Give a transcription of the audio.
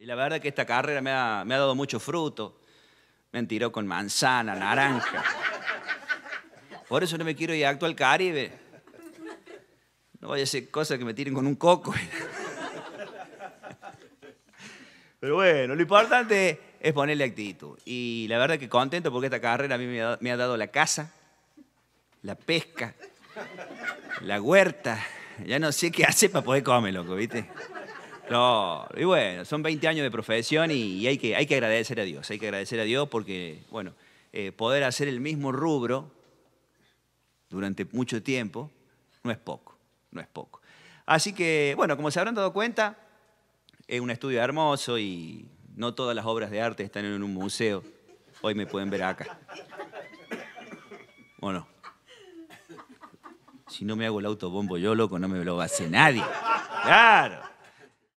Y la verdad que esta carrera me ha, dado mucho fruto. Me tirado con manzana, naranja. Por eso no me quiero ir a Actual Caribe. No voy a hacer cosas que me tiren con un coco. Pero bueno, lo importante es ponerle actitud. Y la verdad que contento porque esta carrera a mí me ha, dado la casa, la pesca, la huerta. Ya no sé qué hace para poder comer, loco, ¿viste? No, y bueno, son 20 años de profesión y, hay, que, hay que agradecer a Dios, hay que agradecer a Dios porque, bueno, eh, poder hacer el mismo rubro durante mucho tiempo no es poco, no es poco. Así que, bueno, como se habrán dado cuenta, es un estudio hermoso y no todas las obras de arte están en un museo. Hoy me pueden ver acá. Bueno, si no me hago el autobombo yo, loco, no me lo hace nadie. Claro.